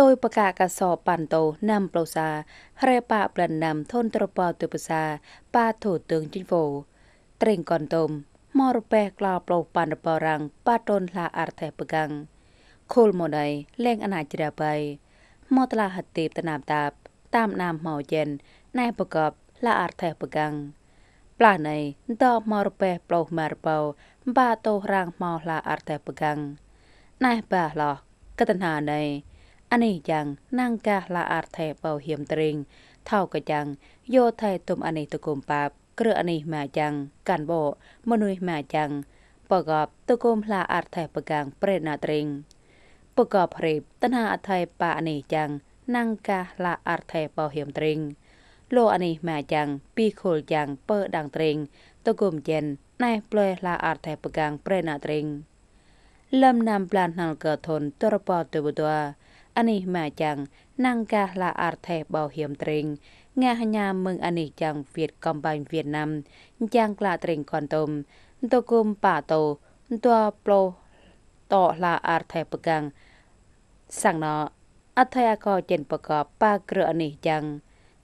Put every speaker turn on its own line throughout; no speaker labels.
តុយបកាកសបបានតោណាំប្លោសារេប៉ាប្លានណាំធនត្រពទុបសាប៉ាធូទើងជីវោត្រេងកនតុមមរប៉េក្លោប្លោបានរប៉រាំងប៉ាតនឡាអត្ថេបកាំងខុលម៉ូដៃលែងអណាចរបៃមកតឡាហទេបតណាមតាបតាមនាមម៉ោចិនណែប្រកបឡាអត្ថេបកាំងប្លាណៃតមរប៉េប្លោម៉ារបោបាតោរាងម៉ោឡាអត្ថេបកាំងណែបាឡោកតណាណៃអានេះយ៉ាងនាងកាឡាអារថេបោហៀមត្រេងថោកយ៉ាងយោថៃទុំអានេះតគុំបាបគ្រឿអានេះម៉ាយ៉ាងកាន់បោមនុយម៉ាយ៉ាងបកបតគុំឡាអារថេបកាងប្រេណាត្រេងបកបរេបតណាអថេបាអានេះយ៉ាងនាងកាឡាអារថេបោហៀមត្រេងលោកអានេះម៉ាយ៉ាងពីខុលយ៉ាងពើដាងត្រេងតគុំជិនណែប្លេឡាអារថេបកាងប្រេណាត្រេងលំណាំប្លានណលកធនតរពតវតានេះម៉ែចាំងណាំងកាសឡាអារថេបោហៀមត្រេងងះញាមឹងអានេះចាំងវៀតកំបាញ់វៀតណាមចាំងក្លាត្រេងខនតុមតគុំប៉ាតូតัวប្លូតឡាអារថេបកាំងសាំងណោអថយកោចិនបកបប៉ាក្រអានេះចាំង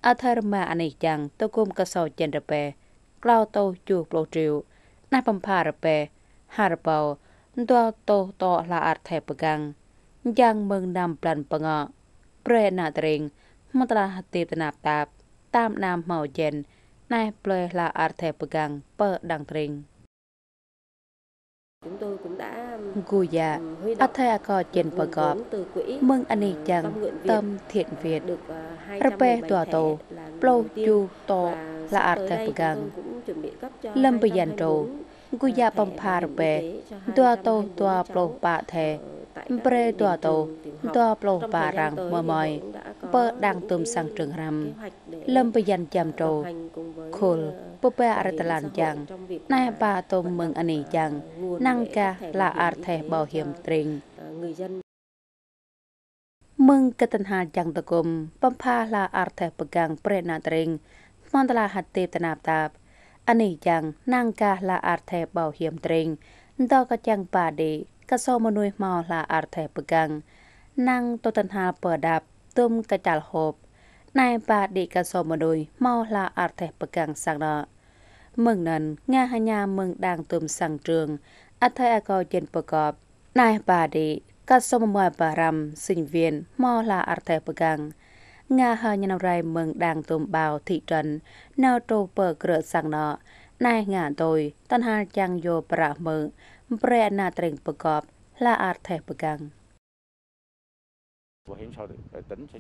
អធរមាអានេះចាំងតគុំកសោចិនរប៉ែក្លោតោជួប្លូត្រីវណាបំផារប៉ែហារបោតัวតោតឡាអារថេបកាំងយ៉ាងមឹងដាំប្លាន់បងអប្រេណាត្រេងមតរាហទេតនាបតាបតាមនាមមកយិនណែប្លេឡាអរថេបកាំងពើដាំងត្រេង chúng tôi cũng đã Guya, ắt thay có tiền bờ gọp, mừng anh ấy chẳng tâm thiện việt, rpe tòa tổ, plou chu tổ
là ắt thay bờ gang,
lâm bờ dàn trầu, Guya bom pha rpe, tòa tổ tòa plou bạ thề, ប្រេតួតោតោប្លោបារាំងមើមយបើដាំងទុំសាំងត្រឹងរាំលំបយ៉ាងចាំតោខុលពពែអរតឡានយ៉ាងណែបាទុំមឹងអនីយ៉ាងណាំងកាឡាអរថេបោហៀមត្រេងមឹងកតនហាយ៉ាងតកុំបំផាឡាអរថេបកាំងប្រេណាត្រេងមន្តឡាហតទេតនាបតាបអនីយ៉ាងណាំងកាឡាអរថេបោហៀមត្រេងដល់ក៏ចាំងបាដេ ka so manui mau la arthai pegang nang to tan ha per dap tum ka chal hop nai ba di ka so manui mau la arthai pegang sang na mừng nần nga hà nhà mừng đang tùm sang trường a thay a co trên bờ cọp nai ba đi ka so mwa ba ram sinh viên mau la arthai pegang nga hà nhà rai mừng đang tùm bào thị trấn nào trô bờ cửa sang nọ nai ngã tôi tan hà chang vô pra mừng ប្រែណាត្រេងប្រកបឡាអាថេប្រកាំង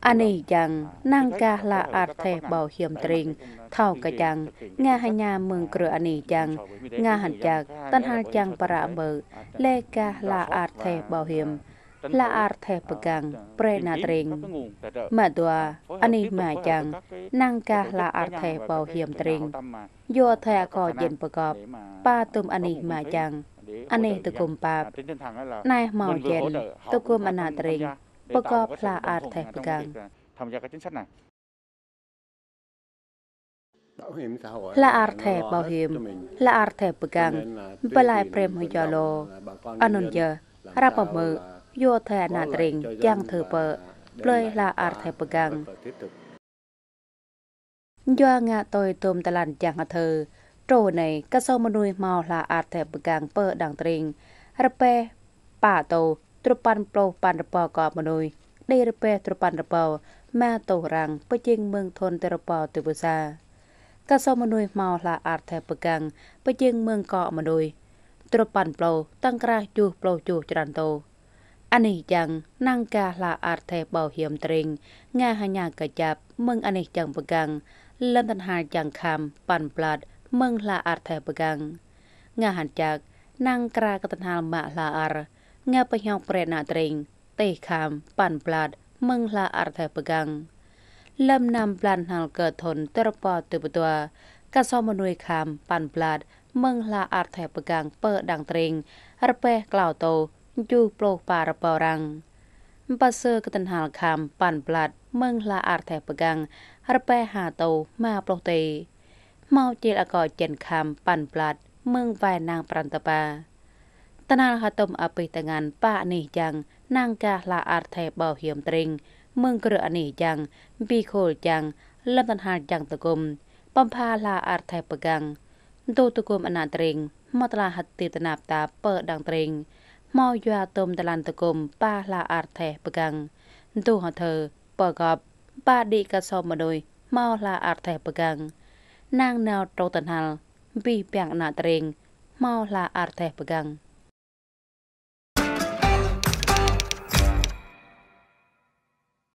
អានេះយ៉ាងនាងកាឡាអាថេបោហៀមត្រេងថោកយ៉ាងងាហញ្ញាមឹងគ្រើអានេះយ៉ាងងាហញ្ញាកតនហាយ៉ាងប្រអមើលេកាឡាអាថេបោហៀមឡាអាថេប្រកាំងប្រេណាត្រេងម៉ាដួអានេះម៉ាយ៉ាងនាងកាឡាអាថេបោហៀមត្រេងយោថេអកោយិនប្រកបប៉ាទុំអានេះម៉ាយ៉ាងអានេះទៅគុំបាបណែមកយេនទៅគុំអណាត្រេងបកបផ្លាអាតថេបកាងឡាអារថេបោហៀមឡាអារថេបកាំងបលៃព្រេមហយឡូអនុញ្ញារ៉ាប់មើយោថេអណាត្រេងយ៉ាងធ្វើបើផ្លុយឡាអារថេបកាំងយោងាតយទុំតឡានយ៉ាងអធើโตในกะโซมนุยมาลาอาแทบกางเปอดังตริงระเปป่าโตตรปันโปรปันระปอกอมนุยได้ระเปตรปันระปอแม่โตรังปะจิงเมืองทนตรปอตุบุซากะโซมนุยมาลาอาแทบกางปะจิงเมืองกอมนุยตรปันโปรตั้งกระจูโปรจูจรันโตអានេះយ៉ាងនាងកាឡាអាថេបោហៀមត្រេងងាហញ្ញាកចាប់មឹងអានេះយ៉ាងប្រកាំងលំតនហាយ៉ាងខំប៉ាន់ផ្លាត់ menghla artha pegang. Nga hancak, nang kra ketenhal mak laar, nga penyong prena tring, teh kham, pan plat, menghla artha pegang. Lam nam plan hal ke thon terpo tu betua, kaso menui kham, pan plat, menghla artha pegang pe dang tring, rpeh klau to, ju ploh para porang. បសើកតនហាលខំប៉ាន់ផ្លាត់មឹងឡាអារថេបកាំងរប៉ែហាតោម៉ាប្លុះទេមកជាអកោចិនខំប៉ាន់ផ្លាត់មឹងវ៉ែនាងប្រន្តបាតណាលហតុមអបិតងានប៉នេះយ៉ាងនាងកាឡាអត្ថេបោហៀមត្រេងមឹងក្រអនេះយ៉ាងពីខូលយ៉ាងលំតនហាយ៉ាងតគុំបំផាឡាអត្ថេបកាំងទូតគុំអណាត្រេងមកតឡាហតិតណាបតាបើដងត្រេងមកយោតុមតឡានតគុំប៉ឡាអត្ថេបកាំងទូហធើបកបប៉ឌីកសមមនុយមកឡាអត្ថេបកាំង nang nao to tanhal bi piang na treng mau la ar teh pegang